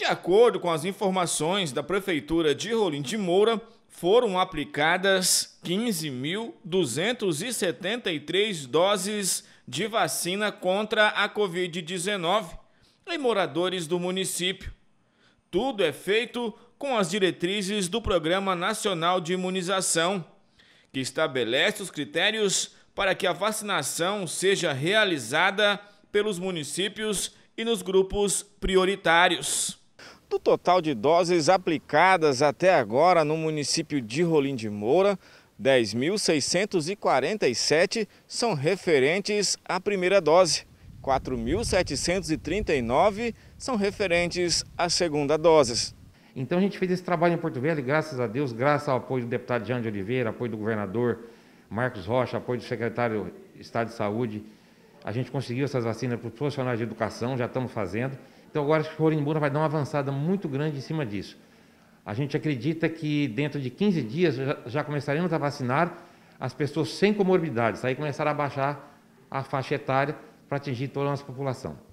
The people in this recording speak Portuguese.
De acordo com as informações da Prefeitura de Rolim de Moura, foram aplicadas 15.273 doses de vacina contra a Covid-19 em moradores do município. Tudo é feito com as diretrizes do Programa Nacional de Imunização, que estabelece os critérios para que a vacinação seja realizada pelos municípios e nos grupos prioritários. Do total de doses aplicadas até agora no município de Rolim de Moura, 10.647 são referentes à primeira dose, 4.739 são referentes à segunda dose. Então a gente fez esse trabalho em Porto Velho e graças a Deus, graças ao apoio do deputado Jean de Oliveira, apoio do governador Marcos Rocha, apoio do secretário de Estado de Saúde, a gente conseguiu essas vacinas para os profissionais de educação, já estamos fazendo. Então agora acho que o Florimbunda vai dar uma avançada muito grande em cima disso. A gente acredita que dentro de 15 dias já, já começaremos a vacinar as pessoas sem comorbidades, aí começará a baixar a faixa etária para atingir toda a nossa população.